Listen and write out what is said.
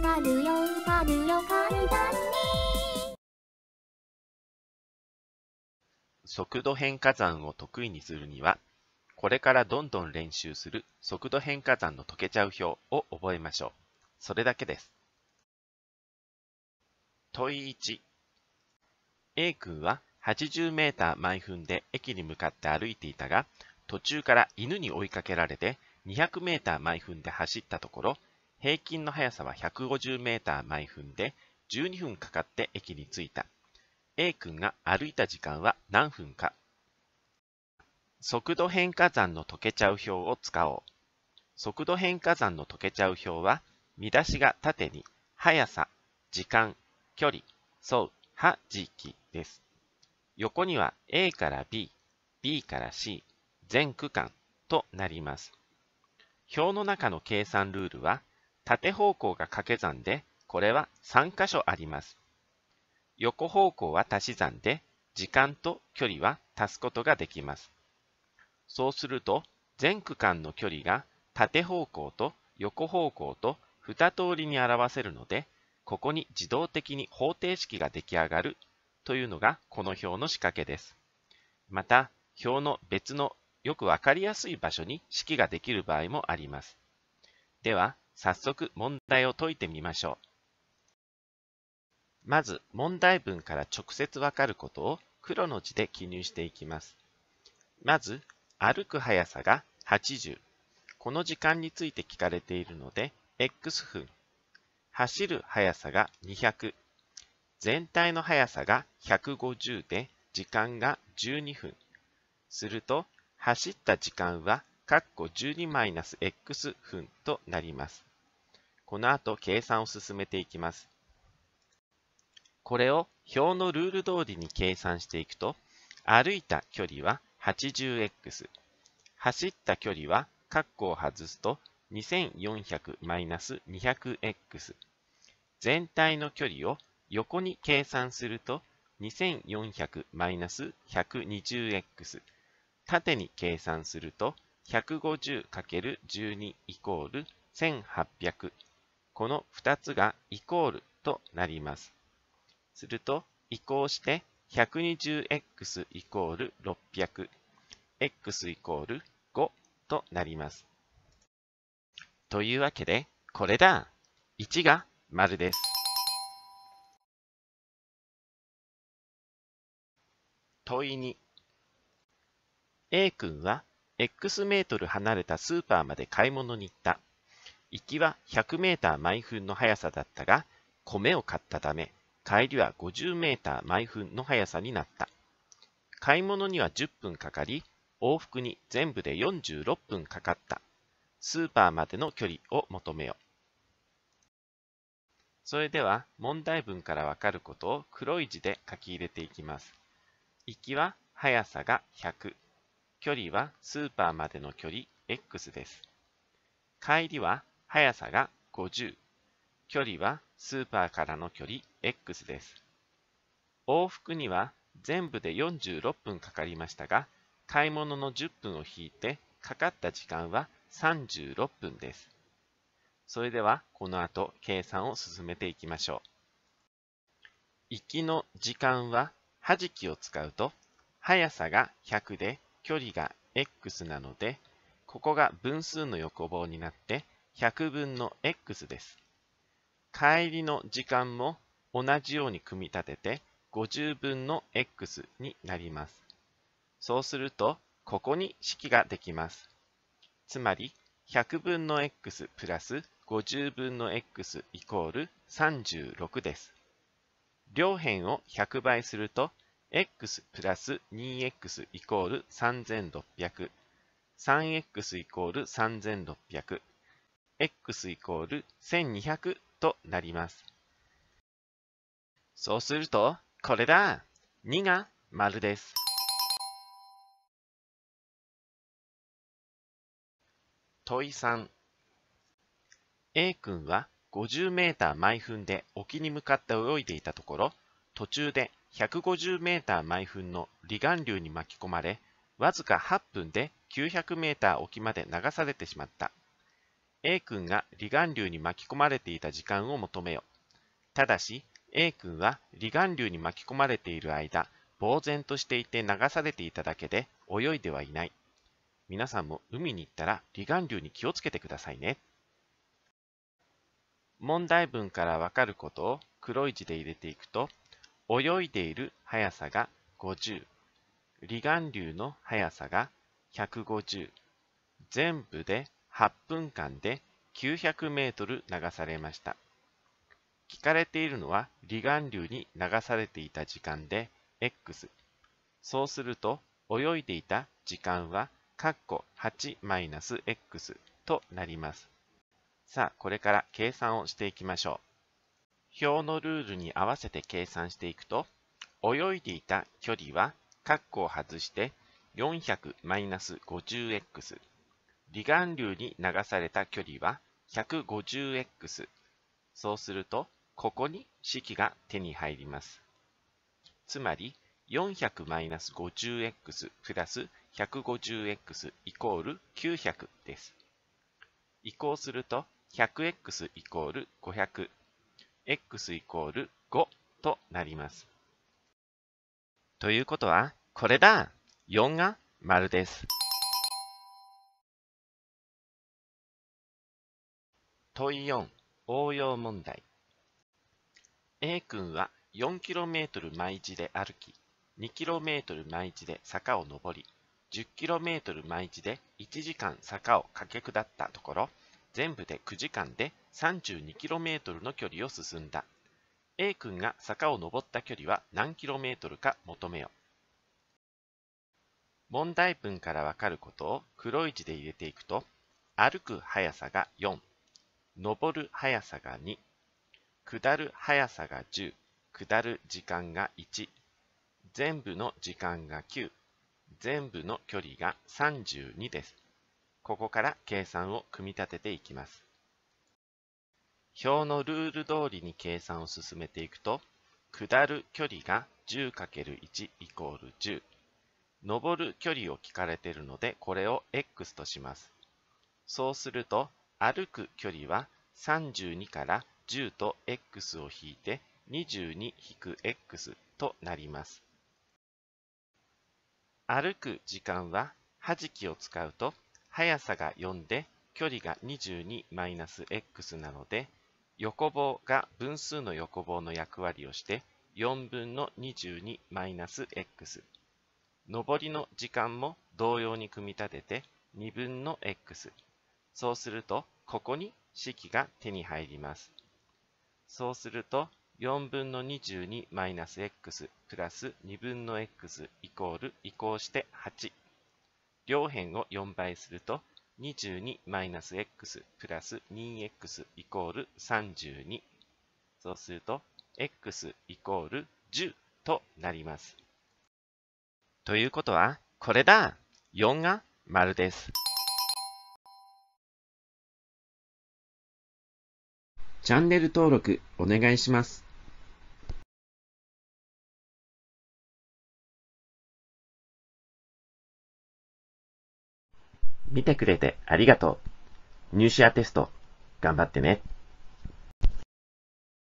かるよかるよ簡単に速度変化算を得意にするにはこれからどんどん練習する速度変化算の解けちゃう表を覚えましょうそれだけです問い 1A 君は 80m 毎分で駅に向かって歩いていたが途中から犬に追いかけられて 200m 毎分で走ったところ平均の速さは 150m 毎分で12分かかって駅に着いた。A 君が歩いた時間は何分か。速度変化算の溶けちゃう表を使おう。速度変化算の溶けちゃう表は、見出しが縦に、速さ、時間、距離、そう、は、時期です。横には A から B、B から C、全区間となります。表の中の計算ルールは、縦方向が掛け算で、これは3箇所あります。横方向は足し算で、時間と距離は足すことができます。そうすると、全区間の距離が縦方向と横方向と2通りに表せるので、ここに自動的に方程式が出来上がるというのがこの表の仕掛けです。また、表の別のよくわかりやすい場所に式ができる場合もあります。では、早速問題を解いてみましょう。まず問題文から直接わかることを黒の字で記入していきます。まず、歩く速さが80。この時間について聞かれているので、x 分。走る速さが200。全体の速さが150で、時間が12分。すると、走った時間はかっこ 12-x 分となります。この後計算を進めていきます。これを表のルール通りに計算していくと、歩いた距離は 80x、走った距離はカッコを外すと 2400-200x、全体の距離を横に計算すると 2400-120x、縦に計算すると 150×12 イコール1800。この2つがイコールとなります。すると、移行して 120x イコール 600x イコール5となります。というわけで、これだ !1 が丸です。問い2 A 君は X メートル離れたスーパーまで買い物に行った。行きは100メーター毎分の速さだったが、米を買ったため、帰りは50メーター毎分の速さになった。買い物には10分かかり、往復に全部で46分かかった。スーパーまでの距離を求めよ。それでは問題文からわかることを黒い字で書き入れていきます。行きは速さが100。距離はスーパーまでの距離 x です。帰りは速さが50。距離はスーパーからの距離 x です。往復には全部で46分かかりましたが、買い物の10分を引いてかかった時間は36分です。それではこの後計算を進めていきましょう。行きの時間ははじきを使うと速さが100で距離が x なので、ここが分数の横棒になって100分の x です。帰りの時間も同じように組み立てて50分の x になります。そうすると、ここに式ができます。つまり、100分の x プラス50分の x イコール36です。両辺を100倍すると x プラス 2x イコール3600、3x イコール3600、x イコール1200となります。そうすると、これだ !2 が丸です。問い3 A 君は 50m 毎分で沖に向かって泳いでいたところ途中で150メーター毎分の離岸流に巻き込まれ、わずか8分で900メーター沖まで流されてしまった。A 君が離岸流に巻き込まれていた時間を求めよ。ただし、A 君は離岸流に巻き込まれている間、呆然としていて流されていただけで泳いではいない。皆さんも海に行ったら離岸流に気をつけてくださいね。問題文からわかることを黒い字で入れていくと、泳いでいる速さが50、離岸流の速さが150、全部で8分間で900メートル流されました。聞かれているのは離岸流に流されていた時間で x。そうすると泳いでいた時間は 8-x となります。さあ、これから計算をしていきましょう。表のルールに合わせて計算していくと、泳いでいた距離は、カッコを外して 400-50x。離岸流に流された距離は 150x。そうすると、ここに式が手に入ります。つまり、400-50x プラス 150x イコール900です。移行すると 100x イコール500 x イコール5となります。ということは、これだ !4 が丸です。問4応用問題 A 君は 4km 毎時で歩き 2km 毎時で坂を上り 10km 毎時で1時間坂を駆け下ったところ全部で9時間で 32km の距離を進んだ。A 君が坂を登った距離は何 km か求めよ。問題文からわかることを黒い字で入れていくと、歩く速さが4、登る速さが2、下る速さが10、下る時間が1、全部の時間が9、全部の距離が32です。ここから計算を組み立てていきます。表のルール通りに計算を進めていくと、下る距離が 10×1 イコール10。上る距離を聞かれているので、これを x とします。そうすると、歩く距離は32から10と x を引いて、22-x となります。歩く時間は、はじきを使うと速さが4で、距離が 22-x なので、横棒が分数の横棒の役割をして、4分の 22-x。上りの時間も同様に組み立てて、2分の x。そうすると、ここに式が手に入ります。そうすると、4分の 22-x プラス2分の x イコール移して8。両辺を4倍すると、22-x プラス 2x イコール32。そうすると、x イコール10となります。ということは、これだ !4 が丸です。チャンネル登録お願いします。見てくれてありがとう。入試やテスト、頑張ってね。